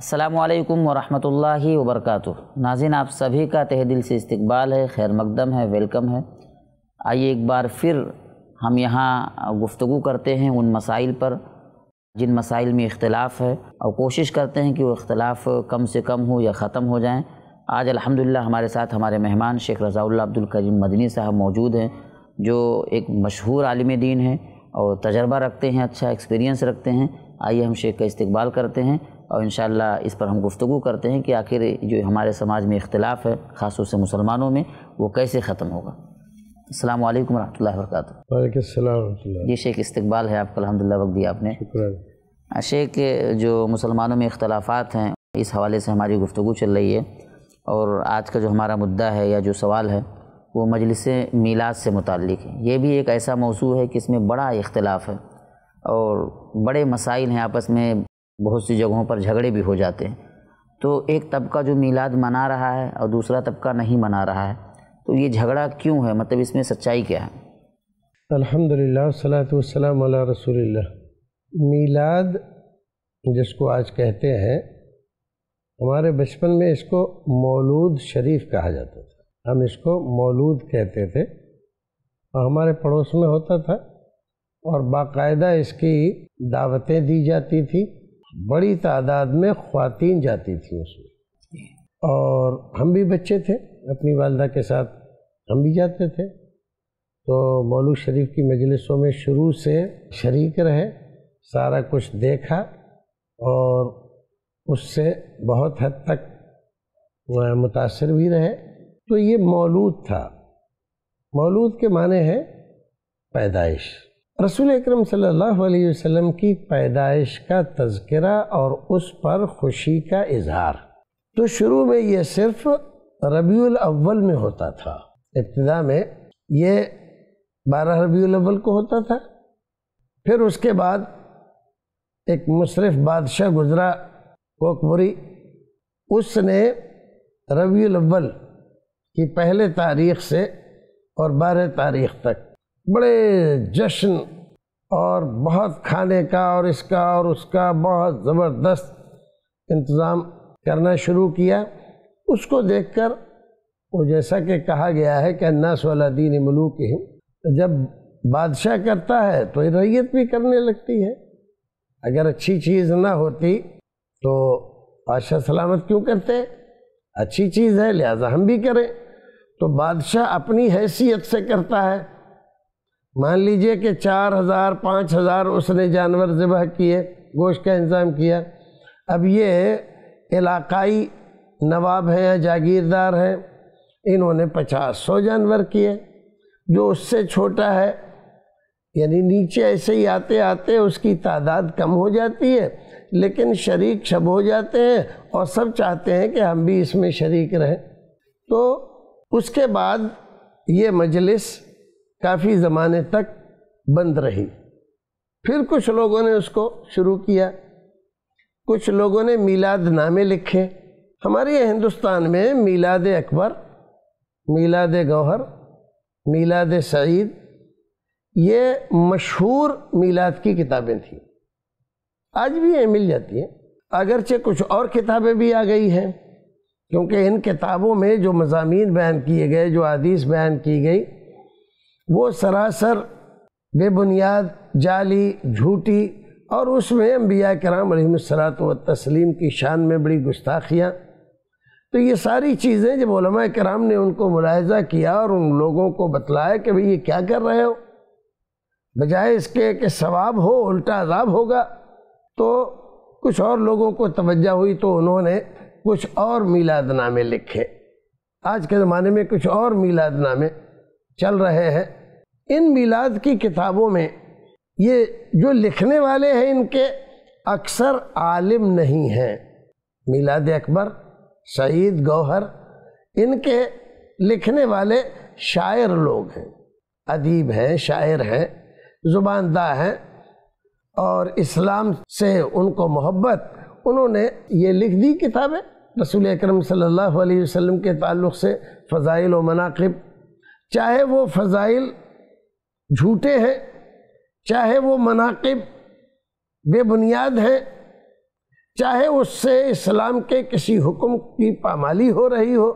अल्लाम वरम् वबरक नाजिन आप सभी का तह दिल से इस्तबाल है खैर मकदम है वेलकम है आइए एक बार फिर हम यहाँ गुफ्तु करते हैं उन मसाइल पर जिन मसाइल में इख्तलाफ है और कोशिश करते हैं कि वो इख्तलाफ कम से कम हो या ख़त्म हो जाएँ आज अल्हम्दुलिल्लाह हमारे साथ हमारे मेहमान शेख रज़ा अब्दुल करीम मदनी साहब मौजूद हैं जो एक मशहूर आलम दीन है और तजर्बा रखते हैं अच्छा एक्सपीरियंस रखते हैं आइए हम शेख का इस्तबाल करते हैं और इन इस पर हम गुफ्तु करते हैं कि आखिर जो हमारे समाज में इख्तलाफ है ख़ासतौर से मुसलमानों में वो कैसे ख़त्म होगा अल्लाम वरह वरक जी शेख इस्तबाल है आपका अलहमदिल्ला वक्त दिया आपने हाँ, शेख जो मुसलमानों में इख्तलाफात हैं इस हवाले से हमारी गुफ्तु चल रही है और आज का जो हमारा मुद्दा है या जो सवाल है वो मजलिस मीलाद से मुतक़ है ये भी एक ऐसा मौसू है कि इसमें बड़ा इख्तलाफ है और बड़े मसाइल हैं आपस में बहुत सी जगहों पर झगड़े भी हो जाते हैं तो एक तबका जो मीलाद मना रहा है और दूसरा तबका नहीं मना रहा है तो ये झगड़ा क्यों है मतलब इसमें सच्चाई क्या है अल्हम्दुलिल्लाह सलात वसलाम अला रसूलिल्लाह मीलाद जिसको आज कहते हैं हमारे बचपन में इसको मौलूद शरीफ कहा जाता था हम इसको मौलूद कहते थे और हमारे पड़ोस में होता था और बाकायदा इसकी दावतें दी जाती थी बड़ी तादाद में ख़वान जाती थी उसमें और हम भी बच्चे थे अपनी वालदा के साथ हम भी जाते थे तो मौलू शरीफ की मजलिसों में शुरू से शरीक रहे सारा कुछ देखा और उससे बहुत हद तक मुतासर भी रहे तो ये मौलूद था मौलूद के माने हैं पैदाइश रसूल अक्रम सम की पैदाइश का तस्करा और उस पर खुशी का इजहार तो शुरू में ये सिर्फ रबी अव्वल में होता था इब्तदा में ये बारह रबी अव्वल को होता था फिर उसके बाद एक मुशरफ बादशाह गुजरा कोकबुरी उसने रबी अव्वल की पहले तारीख से और बारह तारीख तक बड़े जश्न और बहुत खाने का और इसका और उसका बहुत ज़बरदस्त इंतज़ाम करना शुरू किया उसको देखकर वो जैसा कि कहा गया है कि अन्नास वाला दीन मलूक ही जब बादशाह करता है तो रैयत भी करने लगती है अगर अच्छी चीज़ ना होती तो बादशाह सलामत क्यों करते अच्छी चीज़ है लिहाजा हम भी करें तो बादशाह अपनी हैसियत से करता है मान लीजिए कि चार हज़ार पाँच हज़ार उसने जानवर ज़बह किए गोश्त का इंतज़ाम किया अब ये इलाकाई नवाब हैं या जागीरदार हैं इन्होंने पचास सौ जानवर किए जो उससे छोटा है यानी नीचे ऐसे ही आते आते उसकी तादाद कम हो जाती है लेकिन शरीक शब हो जाते हैं और सब चाहते हैं कि हम भी इसमें शरीक रहें तो उसके बाद ये मजलिस काफ़ी ज़माने तक बंद रही फिर कुछ लोगों ने उसको शुरू किया कुछ लोगों ने मीलाद नामे लिखे हमारे हिंदुस्तान में मीलाद अकबर मीलाद गौहर मीलाद सईद ये मशहूर मीलाद की किताबें थीं आज भी ये मिल जाती हैं अगरचे कुछ और किताबें भी आ गई हैं क्योंकि इन किताबों में जो मजामी बयान किए गए जो आदीस बयान की गई वो सरासर बेबुनियाद जाली झूठी और उसमें अम्बिया कराम सलात व तस्लीम की शान में बड़ी गुस्ताखियाँ तो ये सारी चीज़ें जब उलमा कराम ने उनको मुलायजा किया और उन लोगों को बतलाया कि भाई ये क्या कर रहे हो बजाय इसके कि सवाब हो उल्टा अजाब होगा तो कुछ और लोगों को तवज्जा हुई तो उन्होंने कुछ और मीलादनामे लिखे आज के ज़माने में कुछ और मीलादनामे चल रहे हैं इन मिलाद की किताबों में ये जो लिखने वाले हैं इनके अक्सर आलिम नहीं हैं मिलाद अकबर सईद गौहर इनके लिखने वाले शायर लोग हैं अदीब हैं शायर हैं ज़ुबानदा हैं और इस्लाम से उनको मोहब्बत उन्होंने ये लिख दी किताबें रसूल अकरम सल्लल्लाहु अलैहि वसल्लम के ताल्लुक़ से फ़ज़ाइल व मनाकब चाहे वो फ़ज़ाइल झूठे हैं चाहे वो मनाकब बेबुनियाद हैं चाहे उससे इस्लाम के किसी हुक्म की पामाली हो रही हो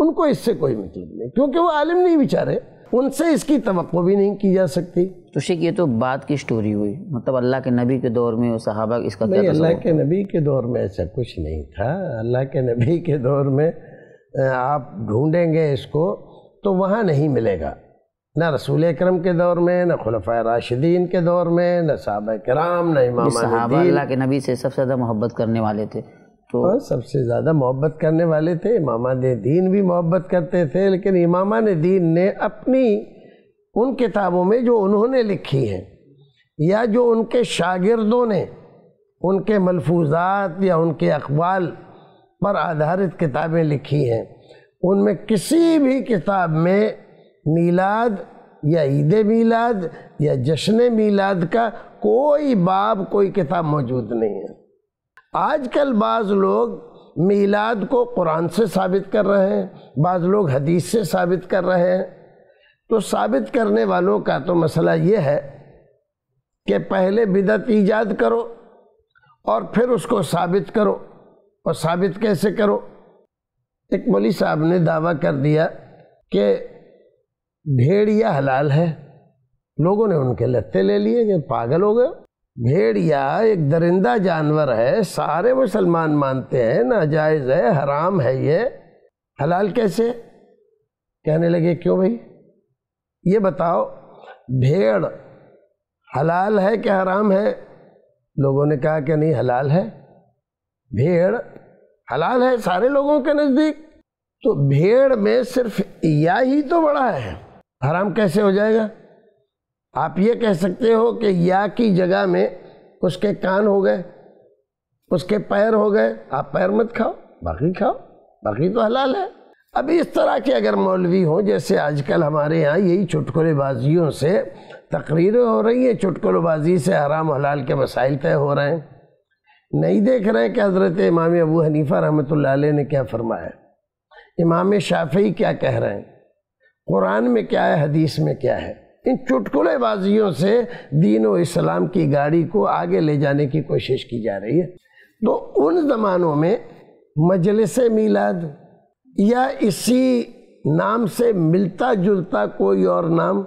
उनको इससे कोई मतलब नहीं क्योंकि वो आलिम नहीं बेचारे उनसे इसकी तो भी नहीं की जा सकती तो शेख ये तो बात की स्टोरी हुई मतलब अल्लाह के नबी के दौर में सहाबा इसका नहीं अल्लाह के नबी के दौर में ऐसा कुछ नहीं था अल्लाह के नबी के दौर में आप ढूंढेंगे इसको तो वहाँ नहीं मिलेगा न रसूल अक्रम के दौर में न खुलफा राशिदीन के दौर में न सब कराम न इमाम के नबी से सबसे ज़्यादा मोहब्बत करने वाले थे तो हाँ, सबसे ज़्यादा मोहब्बत करने वाले थे इमामा ने दीन भी मोहब्बत करते थे लेकिन इमामा ने दीन ने अपनी उन किताबों में जो उन्होंने लिखी हैं या जो उनके शागिर्दों ने उनके मलफूजात या उनके अखबाल पर आधारित किताबें लिखी हैं उनमें किसी भी किताब में मीलाद या ईद मीलाद या जश्न मीलाद का कोई बाब कोई किताब मौजूद नहीं है आजकल बाज़ लोग मीलाद को कुरान से साबित कर रहे हैं बाज़ लोग हदीस से साबित कर रहे हैं तो साबित करने वालों का तो मसला ये है कि पहले बिदत ईजाद करो और फिर उसको साबित करो और साबित कैसे करो एक मौली साहब ने दावा कर दिया कि भेड़िया हलाल है लोगों ने उनके लत्ते ले लिए कि पागल हो गए भेड़िया एक दरिंदा जानवर है सारे मुसलमान मानते हैं नाजायज़ है हराम है ये हलाल कैसे कहने लगे क्यों भाई ये बताओ भेड़ हलाल है कि हराम है लोगों ने कहा कि नहीं हलाल है भेड़ हलाल है सारे लोगों के नज़दीक तो भेड़ में सिर्फ या ही तो बड़ा है हराम कैसे हो जाएगा आप ये कह सकते हो कि या की जगह में उसके कान हो गए उसके पैर हो गए आप पैर मत खाओ बाकी खाओ बाकी तो हलाल है अभी इस तरह के अगर मौलवी हों जैसे आजकल हमारे यहाँ यही चुटकुलेबाजियों से तकरीरें हो रही हैं चुटकुलेबाजी से हराम हलाल के मसाइल तय हो रहे हैं नहीं देख रहे हैं कि हज़रत इमाम अबू हनीफ़ा रहमत ने क्या फरमाया इमाम शाफी क्या कह रहे हैं कुरान में क्या है हदीस में क्या है इन चुटकुलेबाजियों से दीन व इस्लाम की गाड़ी को आगे ले जाने की कोशिश की जा रही है तो उन ज़मानों में मजलिस मीलाद या इसी नाम से मिलता जुलता कोई और नाम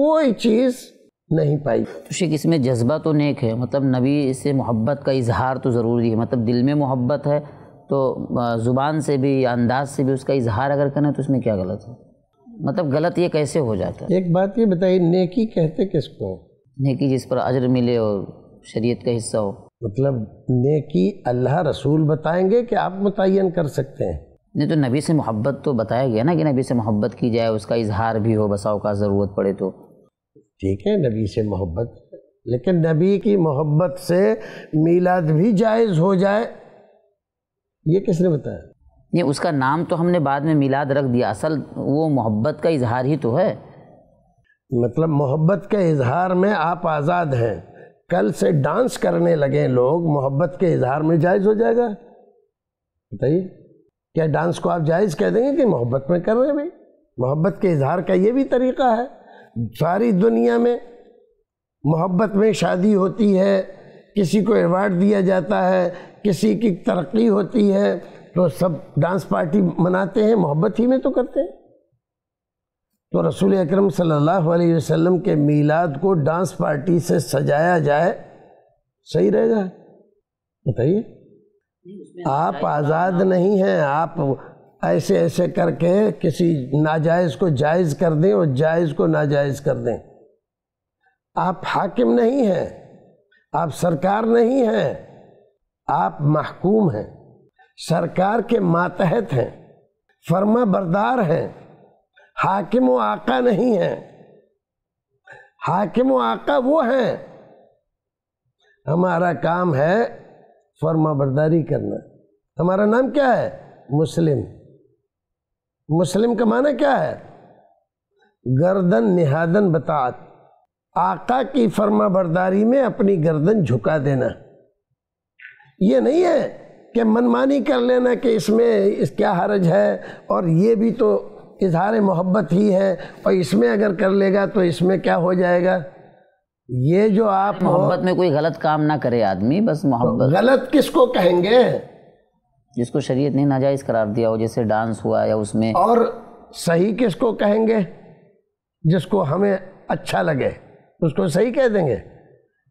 कोई चीज़ नहीं पाई तो शेख इसमें जज्बा तो नेक है मतलब नबी से मोहब्बत का इजहार तो ज़रूरी है मतलब दिल में मोहब्बत है तो ज़ुबान से भी या अंदाज से भी उसका इजहार अगर करें तो उसमें क्या गलत है मतलब गलत ये कैसे हो जाता है एक बात ये बताइए नेकी कहते किसको नेकी जिस पर अजर मिले और शरीयत का हिस्सा हो मतलब नेकी अल्लाह रसूल बताएंगे कि आप मुतन कर सकते हैं नहीं तो नबी से मोहब्बत तो बताया गया ना कि नबी से मोहब्बत की जाए उसका इजहार भी हो बसाओ का ज़रूरत पड़े तो ठीक है नबी से मोहब्बत लेकिन नबी की मोहब्बत से मीलाद भी जायज़ हो जाए ये किसने बताया नहीं उसका नाम तो हमने बाद में मिलाद रख दिया असल वो मोहब्बत का इजहार ही तो है मतलब मोहब्बत के इजहार में आप आज़ाद हैं कल से डांस करने लगे लोग मोहब्बत के इजहार में जायज़ हो जाएगा बताइए क्या डांस को आप जायज़ कह देंगे कि मोहब्बत में कर रहे हैं भाई मोहब्बत के इजहार का ये भी तरीका है सारी दुनिया में मोहब्बत में शादी होती है किसी को अवार्ड दिया जाता है किसी की तरक्की होती है तो सब डांस पार्टी मनाते हैं मोहब्बत ही में तो करते हैं तो रसूल अकरम सल्लल्लाहु अलैहि वसल्लम के मीलाद को डांस पार्टी से सजाया जाए सही रहेगा बताइए आप आज़ाद नहीं हैं आप ऐसे ऐसे करके किसी नाजायज़ को जायज़ कर दें और जायज़ को नाजायज़ कर दें आप हाकिम नहीं हैं आप सरकार नहीं हैं आप महकूम हैं सरकार के मातहत हैं फर्मा बरदार हैं हाकिम व आका नहीं हैं हाकिम व आका वो हैं हमारा काम है फर्मा बरदारी करना हमारा नाम क्या है मुस्लिम मुस्लिम का माना क्या है गर्दन निहादन बतात आका की फर्मा बरदारी में अपनी गर्दन झुका देना ये नहीं है कि मनमानी कर लेना कि इसमें इस क्या हर्ज है और ये भी तो इजहार मोहब्बत ही है और इसमें अगर कर लेगा तो इसमें क्या हो जाएगा ये जो आप मोहब्बत में कोई गलत काम ना करे आदमी बस मोहब्बत गलत किसको कहेंगे जिसको शरीयत ने नाजायज़ करार दिया हो जैसे डांस हुआ या उसमें और सही किसको कहेंगे जिसको हमें अच्छा लगे उसको सही कह देंगे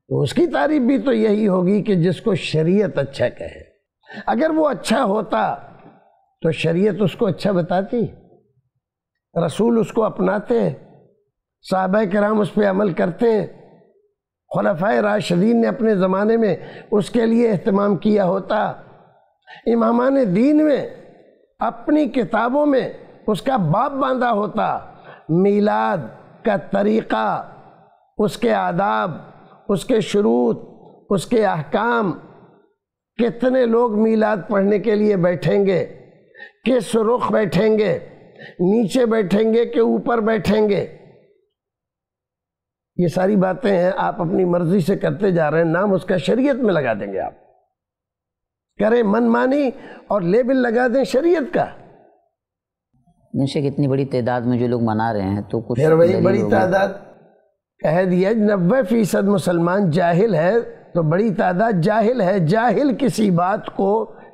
तो उसकी तारीफ भी तो यही होगी कि जिसको शरीयत अच्छा कहे अगर वो अच्छा होता तो शरीयत उसको अच्छा बताती रसूल उसको अपनाते साहब कराम उस पर अमल करते हैं खलफ़ा राशदीन ने अपने ज़माने में उसके लिए अहतमाम किया होता इमामान दीन में अपनी किताबों में उसका बाप बांधा होता मीलाद का तरीक़ा उसके आदाब उसके शुरू उसके अहकाम कितने लोग मीलाद पढ़ने के लिए बैठेंगे किस रुख बैठेंगे नीचे बैठेंगे कि ऊपर बैठेंगे ये सारी बातें हैं आप अपनी मर्जी से करते जा रहे हैं नाम उसका शरीयत में लगा देंगे आप करें मनमानी और लेबल लगा दें शरीयत का मुझसे कितनी बड़ी तादाद में जो लोग मना रहे हैं तो कुछ फिर वही बड़ी तादाद कह दिया नब्बे फीसद मुसलमान जाहिल है तो बड़ी तादाद जाहिल है जाहिल किसी बात को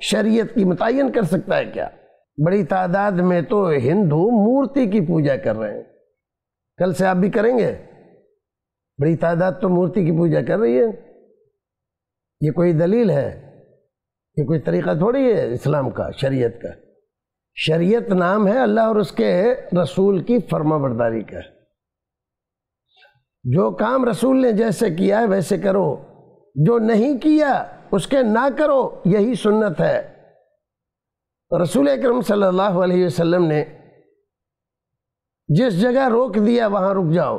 शरीयत की मुतन कर सकता है क्या बड़ी तादाद में तो हिंदू मूर्ति की पूजा कर रहे हैं कल से आप भी करेंगे बड़ी तादाद तो मूर्ति की पूजा कर रही है ये कोई दलील है ये कोई तरीका थोड़ी है इस्लाम का शरीयत का शरीयत नाम है अल्लाह और उसके रसूल की फर्माबरदारी का जो काम रसूल ने जैसे किया है वैसे करो जो नहीं किया उसके ना करो यही सुन्नत है रसूल अक्रम सल्लल्लाहु वसल्लम ने जिस जगह रोक दिया वहाँ रुक जाओ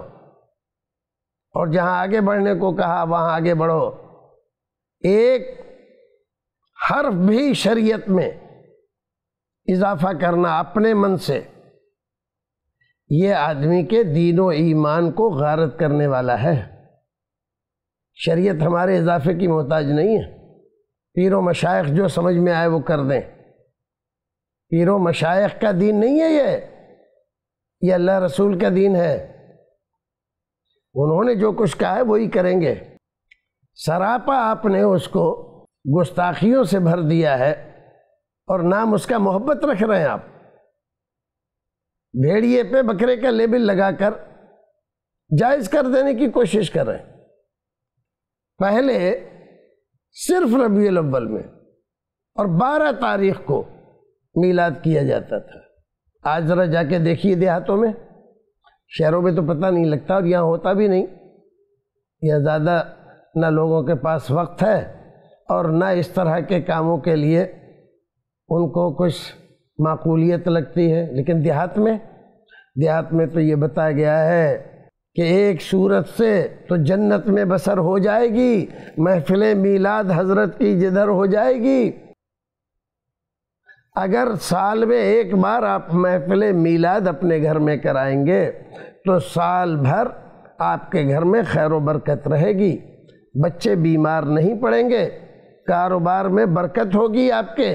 और जहाँ आगे बढ़ने को कहा वहाँ आगे बढ़ो एक हर्फ भी शरीयत में इजाफा करना अपने मन से ये आदमी के दीनों ईमान को गारत करने वाला है शरीयत हमारे इजाफे की मोहताज नहीं है पीर व मशाइ जो समझ में आए वो कर दें पीर व मशाइ का दीन नहीं है ये ये अल्लाह रसूल का दीन है उन्होंने जो कुछ कहा है वही करेंगे सरापा आपने उसको गुस्ताखियों से भर दिया है और नाम उसका मोहब्बत रख रहे हैं आप भेड़िए पे बकरे का लेबल लगाकर जायज़ कर देने की कोशिश कर रहे हैं पहले सिर्फ रबी अव्वल में और 12 तारीख को मीलाद किया जाता था आज ज़रा जाके देखिए देहातों में शहरों में तो पता नहीं लगता और यहाँ होता भी नहीं यह ज़्यादा ना लोगों के पास वक्त है और ना इस तरह के कामों के लिए उनको कुछ माकूलियत लगती है लेकिन देहात में देहात में तो ये बताया गया है कि एक सूरत से तो जन्नत में बसर हो जाएगी महफिल मीलाद हजरत की जिधर हो जाएगी अगर साल में एक बार आप महफिल मीलाद अपने घर में कराएंगे तो साल भर आपके घर में खैर बरकत रहेगी बच्चे बीमार नहीं पड़ेंगे कारोबार में बरकत होगी आपके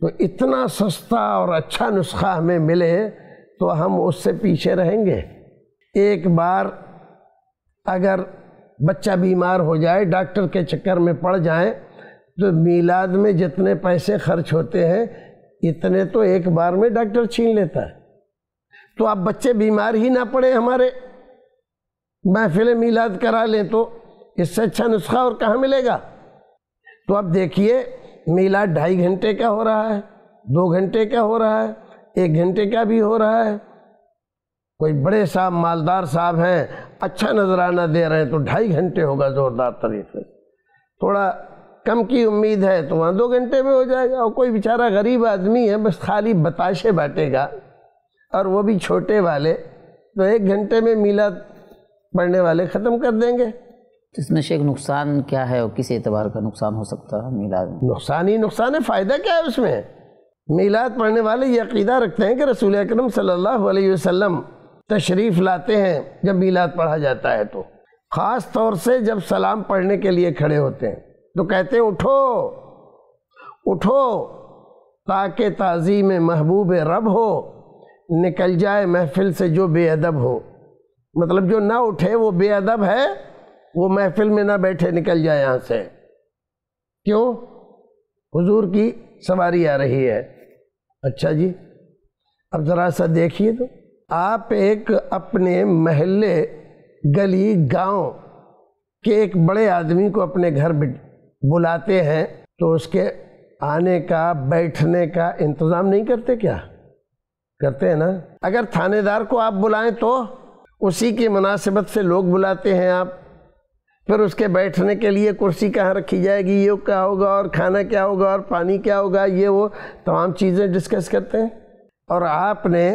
तो इतना सस्ता और अच्छा नुस्खा हमें मिले तो हम उससे पीछे रहेंगे एक बार अगर बच्चा बीमार हो जाए डॉक्टर के चक्कर में पड़ जाए तो मीलाद में जितने पैसे खर्च होते हैं इतने तो एक बार में डॉक्टर छीन लेता है तो आप बच्चे बीमार ही ना पड़े हमारे महफिल मीलाद करा लें तो इससे अच्छा नुस्खा और कहाँ मिलेगा तो आप देखिए मीलाद ढाई घंटे का हो रहा है दो घंटे का हो रहा है एक घंटे का भी हो रहा है कोई बड़े साहब मालदार साहब हैं अच्छा नजराना दे रहे हैं तो ढाई घंटे होगा ज़ोरदार तरीके से थोड़ा कम की उम्मीद है तो वहाँ दो घंटे में हो जाएगा और कोई बेचारा गरीब आदमी है बस खाली बताशे बांटेगा और वो भी छोटे वाले तो एक घंटे में मीला पढ़ने वाले ख़त्म कर देंगे इसमें शेख नुकसान क्या है और किस एतबार का नुकसान हो सकता है मीलाद में नुकसान ही नुकसान है फ़ायदा क्या है उसमें मीलाद पढ़ने वाले ये अकीदा रखते हैं कि रसूल अक्रम सल्लल्लाहु अलैहि वसल्लम तशरीफ़ लाते हैं जब मीलाद पढ़ा जाता है तो ख़ास तौर से जब सलाम पढ़ने के लिए खड़े होते हैं तो कहते हैं उठो उठो ताकि ताज़ी में महबूब रब हो निकल जाए महफिल से जो बेअदब हो मतलब जो ना उठे वो बेअदब है वो महफिल में ना बैठे निकल जाए यहाँ से क्यों हुजूर की सवारी आ रही है अच्छा जी अब ज़रा सा देखिए तो आप एक अपने महल्ले गली गांव के एक बड़े आदमी को अपने घर बुलाते हैं तो उसके आने का बैठने का इंतज़ाम नहीं करते क्या करते हैं ना अगर थानेदार को आप बुलाएं तो उसी की मुनासिबत से लोग बुलाते हैं आप फिर उसके बैठने के लिए कुर्सी कहाँ रखी जाएगी ये क्या होगा और खाना क्या होगा और पानी क्या होगा ये वो तमाम चीज़ें डिस्कस करते हैं और आपने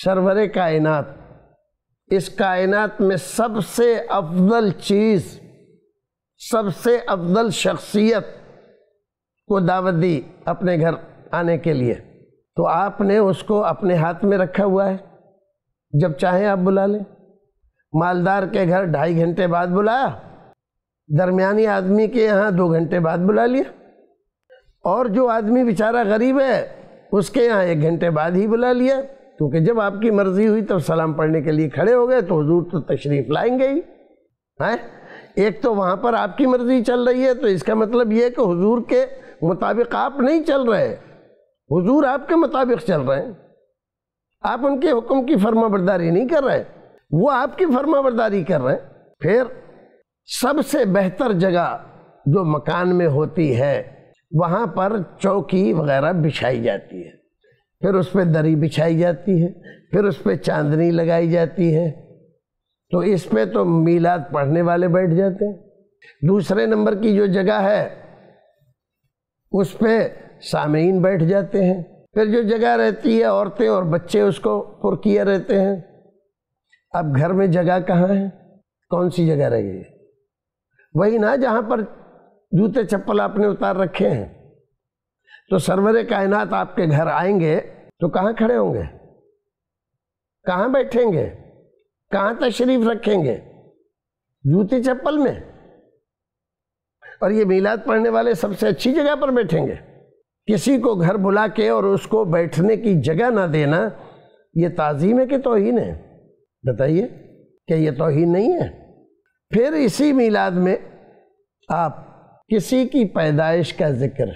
सरवर कायनात इस कायनात में सबसे अफजल चीज़ सबसे अफजल शख्सियत को दावत दी अपने घर आने के लिए तो आपने उसको अपने हाथ में रखा हुआ है जब चाहे आप बुला लें मालदार के घर ढाई घंटे बाद बुलाया दरमियानी आदमी के यहाँ दो घंटे बाद बुला लिया और जो आदमी बेचारा गरीब है उसके यहाँ एक घंटे बाद ही बुला लिया क्योंकि जब आपकी मर्जी हुई तब सलाम पढ़ने के लिए खड़े हो गए तो हजूर तो तशरीफ़ लाएंगे ही हैं एक तो वहाँ पर आपकी मर्जी चल रही है तो इसका मतलब ये है कि हुजूर के मुताबिक आप नहीं चल रहे हुजूर आपके मुताबिक चल रहे हैं आप उनके हुक्म की फर्मा बरदारी नहीं कर रहे वो आपकी फर्मा बरदारी कर रहे हैं फिर सबसे बेहतर जगह जो मकान में होती है वहाँ पर चौकी वगैरह बिछाई जाती है फिर उस पर दरी बिछाई जाती है फिर उस पर चांदनी लगाई जाती है तो इस पर तो मीलाद पढ़ने वाले बैठ जाते हैं दूसरे नंबर की जो जगह है उस पर सामीन बैठ जाते हैं फिर जो जगह रहती है औरतें और बच्चे उसको पुर किए रहते हैं अब घर में जगह कहाँ है कौन सी जगह रह गई वही ना जहाँ पर जूते चप्पल आपने उतार रखे हैं तो सरवर कायनात आपके घर आएंगे तो कहाँ खड़े होंगे कहाँ बैठेंगे कहाँ तशरीफ रखेंगे जूती चप्पल में और ये मीलाद पढ़ने वाले सबसे अच्छी जगह पर बैठेंगे किसी को घर बुला के और उसको बैठने की जगह ना देना ये ताज़ीम है कि तोहन है बताइए क्या ये तोहन नहीं है फिर इसी मीलाद में आप किसी की पैदाइश का जिक्र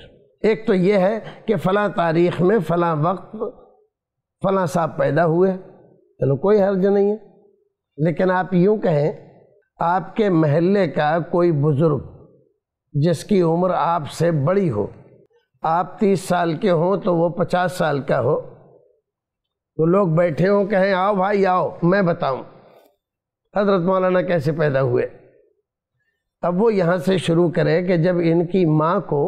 एक तो ये है कि फ़लाँ तारीख़ में फ़लाँ वक्त फ़लाँ साहब पैदा हुए चलो कोई हर्ज नहीं है लेकिन आप यूँ कहें आपके महल्ले का कोई बुज़ुर्ग जिसकी उम्र आपसे बड़ी हो आप तीस साल के हों तो वो पचास साल का हो तो लोग बैठे हों कहें आओ भाई आओ मैं बताऊं हजरत मौलाना कैसे पैदा हुए अब वो यहाँ से शुरू करें कि जब इनकी माँ को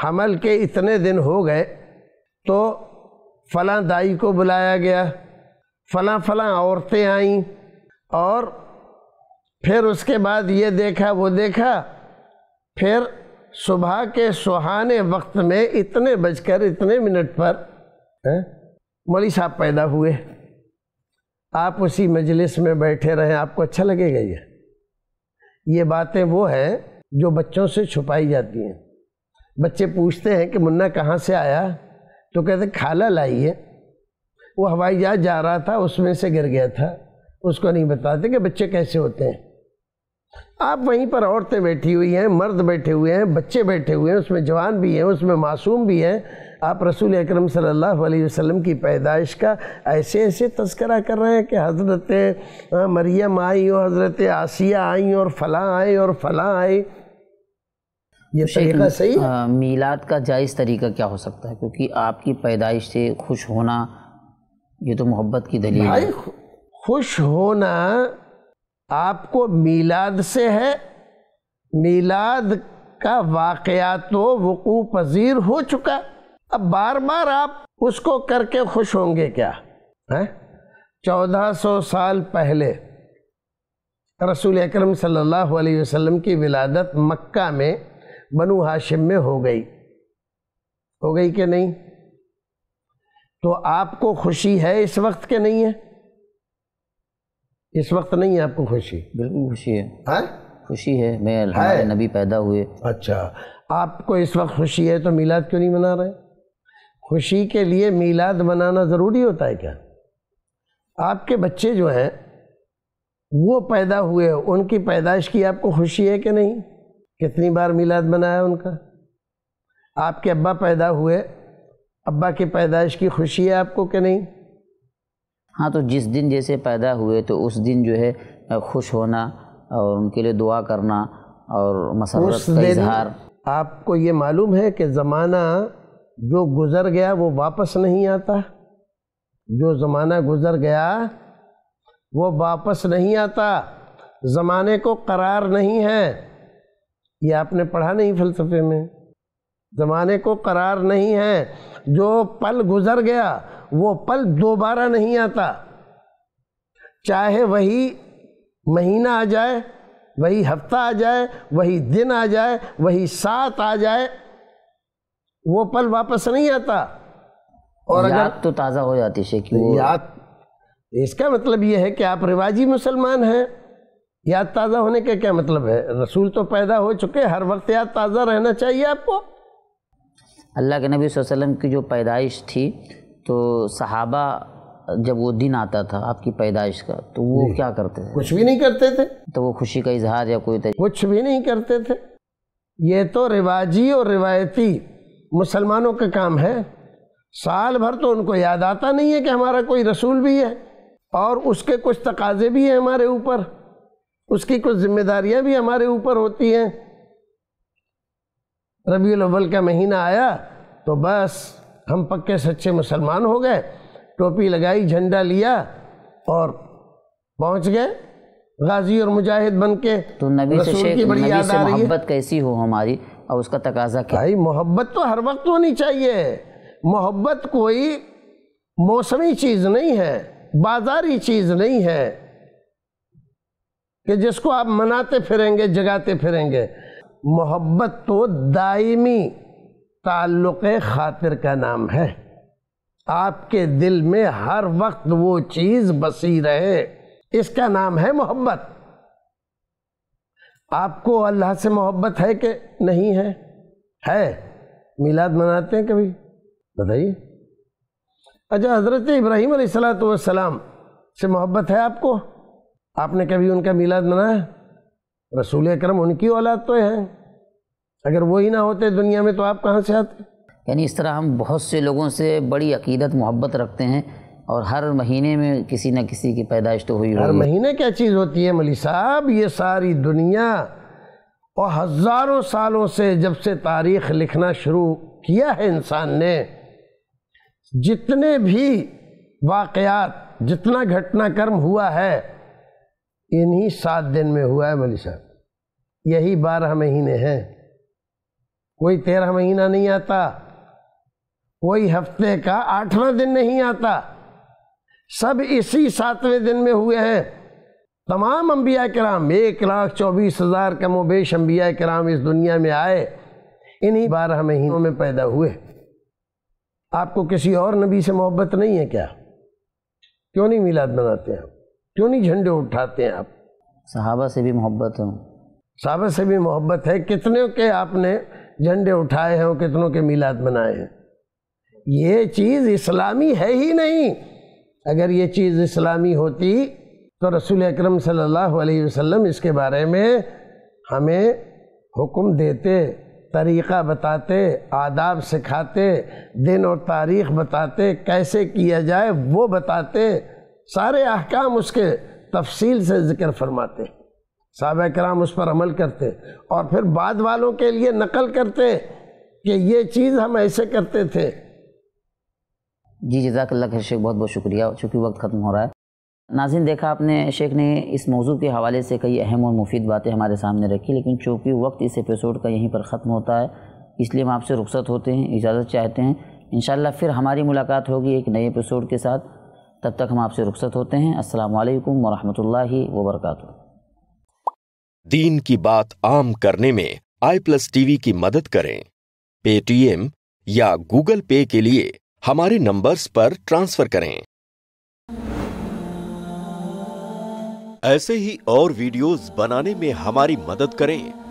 हमल के इतने दिन हो गए तो फलां दाई को बुलाया गया फलां फलां औरतें आईं और फिर उसके बाद ये देखा वो देखा फिर सुबह के सुहाने वक्त में इतने बजकर इतने मिनट पर मौली साहब पैदा हुए आप उसी मजलिस में बैठे रहें आपको अच्छा लगेगा ये ये बातें वो हैं जो बच्चों से छुपाई जाती हैं बच्चे पूछते हैं कि मुन्ना कहाँ से आया तो कहते खाला लाई है वो हवाई जहाज जा रहा था उसमें से गिर गया था उसको नहीं बताते कि बच्चे कैसे होते हैं आप वहीं पर औरतें बैठी हुई हैं मर्द बैठे हुए हैं बच्चे बैठे हुए हैं उसमें जवान भी हैं उसमें मासूम भी हैं आप रसूल अक्रम सल्लल्लाहु वसल्लम की पैदाइश का ऐसे ऐसे तस्करा कर रहे हैं कि हज़रत हाँ, मरियम आई और हज़रत आसिया आई और फ़लाँ आई और फ़लाँ आई ये तो तरीका सही मीलाद का जायज़ तरीका क्या हो सकता है क्योंकि आपकी पैदाइश से खुश होना ये तो मोहब्बत की दलील है खुश होना आपको मीलाद से है मीलाद का वाक़या तो वकू पजीर हो चुका अब बार बार आप उसको करके खुश होंगे क्या है चौदह सौ साल पहले रसूल अकरम सल्लल्लाहु अलैहि वसल्लम की विलादत मक्का में बनु हाशिम में हो गई हो गई कि नहीं तो आपको खुशी है इस वक्त के नहीं है इस वक्त नहीं है आपको खुशी बिल्कुल खुशी है हाँ खुशी है मैं हमारे नबी पैदा हुए अच्छा आपको इस वक्त खुशी है तो मीलाद क्यों नहीं मना रहे खुशी के लिए मीलाद मनाना ज़रूरी होता है क्या आपके बच्चे जो हैं वो पैदा हुए उनकी पैदाइश की आपको खुशी है कि नहीं कितनी बार मिलाद मनाया उनका आपके अब्बा पैदा हुए अब्बा की पैदाइश की खुशी है आपको कि नहीं हाँ तो जिस दिन जैसे पैदा हुए तो उस दिन जो है खुश होना और उनके लिए दुआ करना और मसरत का इजहार आपको ये मालूम है कि ज़माना जो गुज़र गया वो वापस नहीं आता जो ज़माना गुज़र गया वो वापस नहीं आता ज़माने को करार नहीं है ये आपने पढ़ा नहीं फ़लसफ़े में ज़माने को करार नहीं है जो पल गुज़र गया वो पल दोबारा नहीं आता चाहे वही महीना आ जाए वही हफ्ता आ जाए वही दिन आ जाए वही सात आ जाए वो पल वापस नहीं आता और याद अगर तो ताज़ा हो जाती है याद इसका मतलब ये है कि आप रिवाजी मुसलमान हैं याद ताज़ा होने का क्या मतलब है रसूल तो पैदा हो चुके हर वक्त याद ताज़ा रहना चाहिए आपको अल्लाह के नबी वसल्लम की जो पैदाइश थी तो सहाबा जब वो दिन आता था आपकी पैदाइश का तो वो क्या करते थे कुछ भी नहीं करते थे तो वो खुशी का इजहार या कोई कुछ भी नहीं करते थे ये तो रिवाजी और रिवायती मुसलमानों का काम है साल भर तो उनको याद आता नहीं है कि हमारा कोई रसूल भी है और उसके कुछ तकाजे भी हैं हमारे ऊपर उसकी कुछ जिम्मेदारियां भी हमारे ऊपर होती हैं रबी अव्वल का महीना आया तो बस हम पक्के सच्चे मुसलमान हो गए टोपी लगाई झंडा लिया और पहुंच गए गाजी और मुजाहिद बन के तो नबी से शेख की बड़ी याद आ रही है। कैसी हो हमारी और उसका तकाजा क्या भाई मोहब्बत तो हर वक्त होनी चाहिए मोहब्बत कोई मौसमी चीज़ नहीं है बाजारी चीज़ नहीं है कि जिसको आप मनाते फिरेंगे जगाते फिरेंगे मोहब्बत तो दायमी ताल्लुक़ खातिर का नाम है आपके दिल में हर वक्त वो चीज़ बसी रहे इसका नाम है मोहब्बत आपको अल्लाह से मोहब्बत है कि नहीं है है मिलाद मनाते हैं कभी बताइए अच्छा हज़रत इब्राहीम सलाम से मोहब्बत है आपको आपने कभी उनका मिलाद मनाया रसूल अक्रम उनकी औलाद तो है अगर वही ना होते दुनिया में तो आप कहाँ से आते यानी इस तरह हम बहुत से लोगों से बड़ी अकीदत मोहब्बत रखते हैं और हर महीने में किसी न किसी की पैदाइश तो हुई हर महीने क्या चीज़ होती है मली साहब ये सारी दुनिया और हज़ारों सालों से जब से तारीख़ लिखना शुरू किया है इंसान ने जितने भी वाक़ात जितना घटनाक्रम हुआ है इन्हीं सात दिन में हुआ है मौली साहब यही बारह महीने हैं कोई तेरह महीना नहीं आता कोई हफ्ते का आठवां दिन नहीं आता सब इसी सातवें दिन में हुए हैं तमाम अम्बिया कराम एक लाख चौबीस हज़ार कमो बेश अम्बिया कराम इस दुनिया में आए इन्हीं बारह महीनों में पैदा हुए आपको किसी और नबी से मोहब्बत नहीं है क्या क्यों नहीं मिलाद मनाते आप क्यों नहीं झंडे उठाते हैं आप सहाबा से भी मोहब्बत हो सहाबा से भी मोहब्बत है कितने के आपने झंडे उठाए हैं और कितनों के मिलाद मनाए हैं ये चीज़ इस्लामी है ही नहीं अगर ये चीज़ इस्लामी होती तो रसूल अकरम सल्लल्लाहु अलैहि वसल्लम इसके बारे में हमें हुक्म देते तरीक़ा बताते आदाब सिखाते दिन और तारीख़ बताते कैसे किया जाए वो बताते सारे अहकाम उसके तफसील से जिक्र फरमाते साहब कराम उस पर अमल करते और फिर बाद वालों के लिए नकल करते कि ये चीज़ हम ऐसे करते थे जी जजाक लख शेख बहुत बहुत शुक्रिया चूँकि वक्त ख़त्म हो रहा है नाजिन देखा आपने शेख ने इस मौजू के हवाले से कई अहम और मुफीद बातें हमारे सामने रखी लेकिन चूँकि वक्त इस एपिसोड का यहीं पर ख़त्म होता है इसलिए हम आपसे रुख्सत होते हैं इजाज़त चाहते हैं इन फिर हमारी मुलाकात होगी एक नए एपिसोड के साथ तब तक हम आपसे रुख्सत होते हैं अस्सलाम वालेकुम वरहमतुल्लाहि वबरकatuh दीन की बात आम करने में आई प्लस टीवी की मदद करें पेटीएम या गूगल पे के लिए हमारे नंबर्स पर ट्रांसफर करें ऐसे ही और वीडियोस बनाने में हमारी मदद करें